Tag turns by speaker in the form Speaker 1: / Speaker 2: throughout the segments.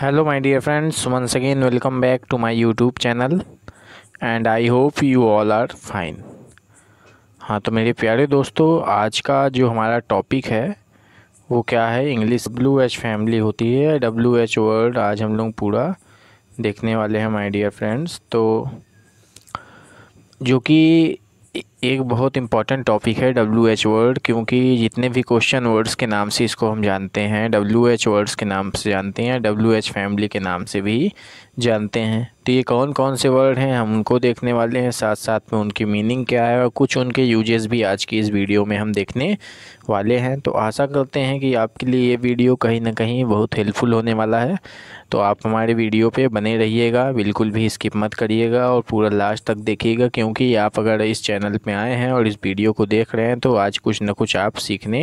Speaker 1: Hello my dear friends Suman again welcome back to my YouTube channel and I hope you all are fine हाँ तो मेरे प्यारे दोस्तों आज का जो हमारा टॉपिक है वो क्या है इंग्लिश डब्ल्यू एच फैमिली होती है डब्ल्यू एच वर्ड आज हम लोग पूरा देखने वाले हैं माय डियर फ्रेंड्स तो जो कि एक बहुत इंपॉर्टेंट टॉपिक है डब्ल्यू एच वर्ड क्योंकि जितने भी क्वेश्चन वर्ड्स के नाम से इसको हम जानते हैं डब्ल्यू एच वर्ड्स के नाम से जानते हैं डब्ल्यू एच फैमिली के नाम से भी जानते हैं तो ये कौन कौन से वर्ड हैं हम उनको देखने वाले हैं साथ साथ में उनकी मीनिंग क्या है और कुछ उनके यूजेस भी आज की इस वीडियो में हम देखने वाले हैं तो आशा करते हैं कि आपके लिए ये वीडियो कहीं ना कहीं बहुत हेल्पफुल होने वाला है तो आप हमारे वीडियो पे बने रहिएगा बिल्कुल भी स्किप मत करिएगा और पूरा लास्ट तक देखिएगा क्योंकि आप अगर इस चैनल पर में आए हैं और इस वीडियो को देख रहे हैं तो आज कुछ ना कुछ आप सीखने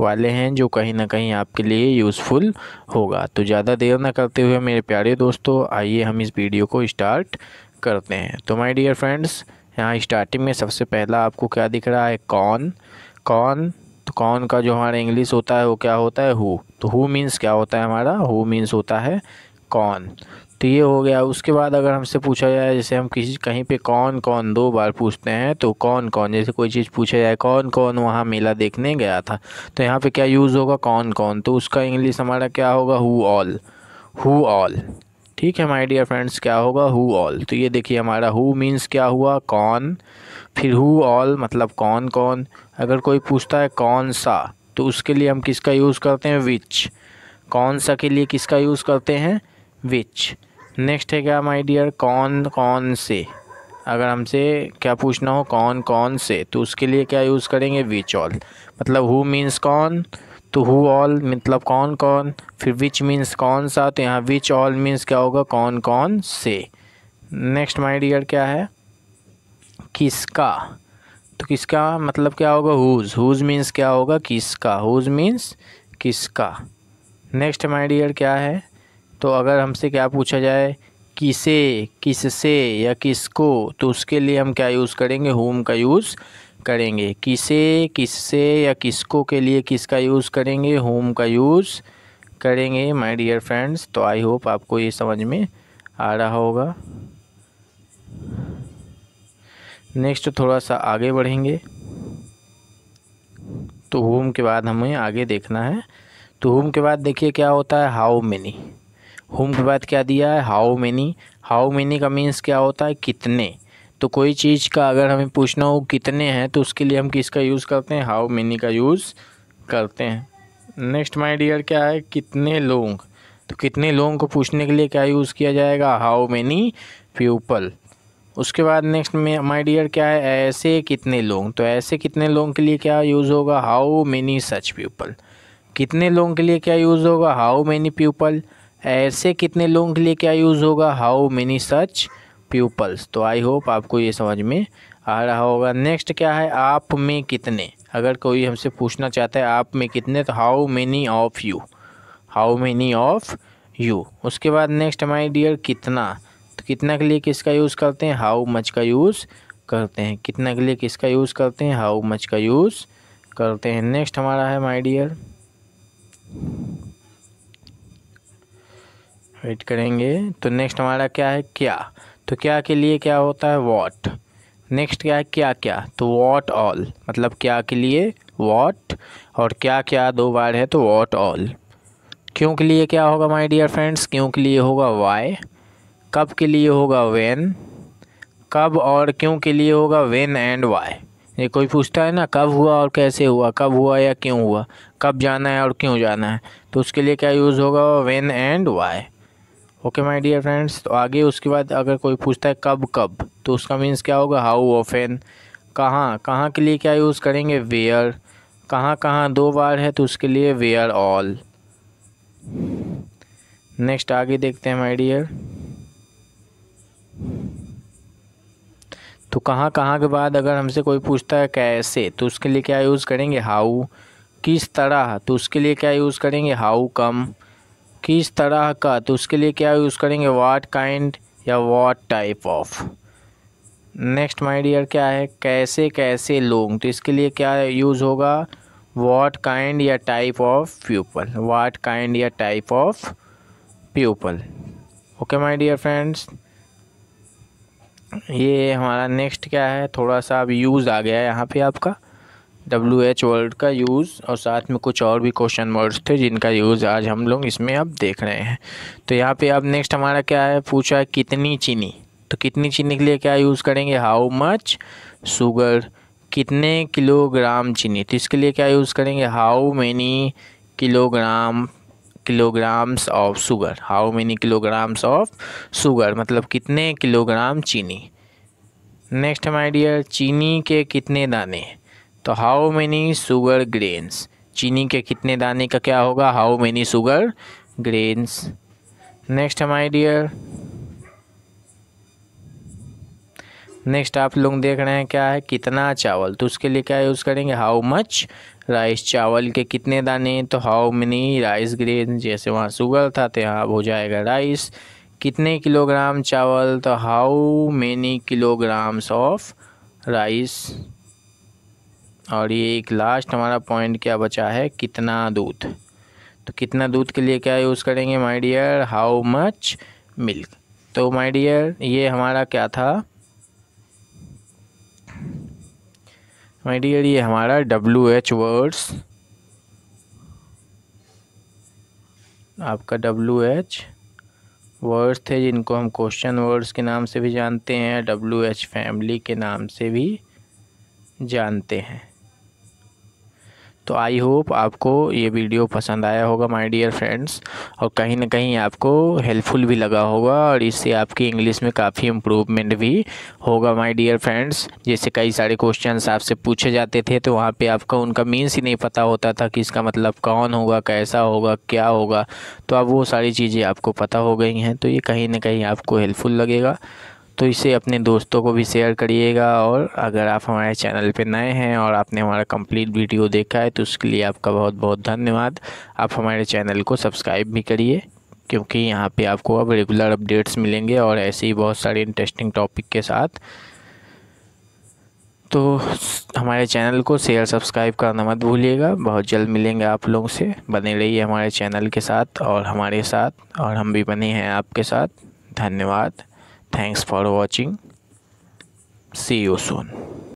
Speaker 1: वाले हैं जो कहीं ना कहीं आपके लिए यूज़फुल होगा तो ज़्यादा देर ना करते हुए मेरे प्यारे दोस्तों आइए हम इस वीडियो को स्टार्ट करते हैं तो माई डियर फ्रेंड्स यहाँ स्टार्टिंग में सबसे पहला आपको क्या दिख रहा है कौन कौन तो कौन का जो हमारा इंग्लिश होता है वो क्या होता है हु तो हु मीन्स क्या होता है हमारा हु मीन्स होता है कौन तो ये हो गया उसके बाद अगर हमसे पूछा जाए जैसे हम किसी कहीं पे कौन कौन दो बार पूछते हैं तो कौन कौन जैसे कोई चीज़ पूछा जाए कौन कौन वहाँ मेला देखने गया था तो यहाँ पे क्या यूज़ होगा कौन कौन तो उसका इंग्लिश हमारा क्या होगा हु ऑल हु ऑल ठीक है माय डियर फ्रेंड्स क्या होगा हु ऑल तो ये देखिए हमारा हु मीन्स क्या हुआ कौन फिर हु ऑल मतलब कौन कौन अगर कोई पूछता है कौन सा तो उसके लिए हम किसका यूज़ करते हैं विच कौन सा के लिए किसका यूज़ करते हैं विच नेक्स्ट है क्या माय डियर कौन कौन से अगर हमसे क्या पूछना हो कौन कौन से तो उसके लिए क्या यूज़ करेंगे विच ऑल मतलब हु मीन्स कौन तो हु ऑल मतलब कौन कौन फिर विच मीन्स कौन सा तो यहाँ विच ऑल मीन्स क्या होगा कौन कौन से नेक्स्ट माय डियर क्या है किसका तो किसका मतलब क्या होगा हुज हुज मीन्स क्या होगा किसका हुज मीन्स किसका नेक्स्ट माय डियर क्या है तो अगर हमसे क्या पूछा जाए किसे किससे या किसको तो उसके लिए हम क्या यूज़ करेंगे होम का यूज़ करेंगे किसे किससे या किसको के लिए किसका यूज़ करेंगे होम का यूज़ करेंगे माय डियर फ्रेंड्स तो आई होप आपको ये समझ में आ रहा होगा नेक्स्ट थोड़ा सा आगे बढ़ेंगे तो होम के बाद हमें आगे देखना है तो होम के बाद देखिए क्या होता है हाउ मेनी होम के बाद क्या दिया है हाउ मैनी हाउ मैनी का मीन्स क्या होता है कितने तो कोई चीज़ का अगर हमें पूछना हो कितने हैं तो उसके लिए हम किसका यूज़ करते हैं हाउ मैनी का यूज़ करते हैं नेक्स्ट माई डियर क्या है कितने लोग तो कितने लोगों को पूछने के लिए क्या यूज़ किया जाएगा हाउ मैनी पीपल उसके बाद नेक्स्ट में माय डियर क्या है ऐसे कितने लोग तो ऐसे कितने लोगों के लिए क्या यूज़ होगा हाउ मैनी सच पीपल कितने लोगों के लिए क्या यूज़ होगा हाउ मैनी पीपल ऐसे कितने लोगों के लिए क्या यूज़ होगा हाउ मेनी सच पीपल्स तो आई होप आपको ये समझ में आ रहा होगा नेक्स्ट क्या है आप में कितने अगर कोई हमसे पूछना चाहता है आप में कितने तो how many of you how many of you उसके बाद नेक्स्ट माय डियर कितना तो कितना के लिए किसका यूज़ करते हैं हाउ मच का यूज़ करते हैं कितना के लिए किसका यूज़ करते हैं हाउ मच का यूज़ करते हैं नेक्स्ट हमारा है माय डियर वेट करेंगे तो नेक्स्ट हमारा क्या है क्या तो क्या के लिए क्या होता है वॉट नेक्स्ट क्या है क्या क्या तो वॉट ऑल मतलब क्या के लिए वॉट और क्या क्या दो बार है तो वॉट ऑल क्यों के लिए क्या होगा माय डियर फ्रेंड्स क्यों के लिए होगा वाई कब के लिए होगा वेन कब और क्यों के लिए होगा वेन एंड वाई ये कोई पूछता है ना कब हुआ और कैसे हुआ कब हुआ या क्यों हुआ कब जाना है और क्यों जाना है तो उसके लिए क्या यूज़ होगा when and why okay my dear friends तो आगे उसके बाद अगर कोई पूछता है कब कब तो उसका मीन्स क्या होगा हाउ ऑफेन कहाँ कहाँ के लिए क्या यूज़ करेंगे वेयर कहाँ कहाँ दो बार है तो उसके लिए वेयर ऑल नेक्स्ट आगे देखते हैं माय डियर तो कहाँ कहाँ के बाद अगर हमसे कोई पूछता है कैसे तो उसके लिए क्या यूज़ करेंगे हाउ किस तरह तो उसके लिए क्या यूज़ करेंगे हाउ कम किस तरह का तो उसके लिए क्या यूज़ करेंगे वाट काइंड या what type of next my dear क्या है कैसे कैसे लोग तो इसके लिए क्या यूज़ होगा वाट काइंड या type of people what kind या type of people okay my dear friends ये हमारा नेक्स्ट क्या है थोड़ा सा अब यूज़ आ गया है यहाँ पे आपका डब्ल्यू एच वर्ड का यूज़ और साथ में कुछ और भी क्वेश्चन वर्ड्स थे जिनका यूज़ आज हम लोग इसमें अब देख रहे हैं तो यहाँ पे अब नेक्स्ट हमारा क्या है पूछा है कितनी चीनी तो कितनी चीनी के लिए क्या यूज़ करेंगे हाउ मच शुगर कितने किलोग्राम चीनी तो इसके लिए क्या यूज़ करेंगे how many kilogram kilograms of sugar how many kilograms of sugar मतलब कितने किलोग्राम चीनी नेक्स्ट हमारे डियर चीनी के कितने दाने तो हाउ मैनी शुगर ग्रेन्स चीनी के कितने दाने का क्या होगा how many sugar grains next हम डियर नेक्स्ट आप लोग देख रहे हैं क्या है कितना चावल तो उसके लिए क्या यूज़ करेंगे हाउ मच राइस चावल के कितने दाने तो हाउ मनी राइस ग्रेन जैसे वहाँ शुगर था तो यहाँ हो जाएगा राइस कितने किलोग्राम चावल तो how many kilograms of rice और ये एक लास्ट हमारा पॉइंट क्या बचा है कितना दूध तो कितना दूध के लिए क्या यूज़ करेंगे my dear how much milk तो माय डियर ये हमारा क्या था माय डियर ये हमारा डब्ल्यू एच वर्ड्स आपका डब्ल्यू एच वर्ड्स थे जिनको हम क्वेश्चन वर्ड्स के नाम से भी जानते हैं डब्ल्यू एच फैमिली के नाम से भी जानते हैं तो आई होप आपको ये वीडियो पसंद आया होगा माय डियर फ्रेंड्स और कहीं ना कहीं आपको हेल्पफुल भी लगा होगा और इससे आपकी इंग्लिश में काफ़ी इम्प्रूवमेंट भी होगा माय डियर फ्रेंड्स जैसे कई सारे क्वेश्चन आपसे पूछे जाते थे तो वहाँ पर आपका उनका मीन्स ही नहीं पता होता था कि इसका मतलब कौन होगा कैसा होगा क्या होगा तो अब वो सारी चीज़ें आपको पता हो गई हैं तो ये कहीं ना कहीं आपको हेल्पफुल लगेगा तो इसे अपने दोस्तों को भी शेयर करिएगा और अगर आप हमारे चैनल पर नए हैं और आपने हमारा कंप्लीट वीडियो देखा है तो उसके लिए आपका बहुत बहुत धन्यवाद आप हमारे चैनल को सब्सक्राइब भी करिए क्योंकि यहाँ पे आपको अब रेगुलर अपडेट्स मिलेंगे और ऐसे ही बहुत सारे इंटरेस्टिंग टॉपिक के साथ तो हमारे चैनल को शेयर सब्सक्राइब करना मत भूलिएगा बहुत जल्द मिलेंगे आप लोगों से बने रहिए हमारे चैनल के साथ और हमारे साथ और हम भी बने हैं आपके साथ धन्यवाद Thanks for watching. See you soon.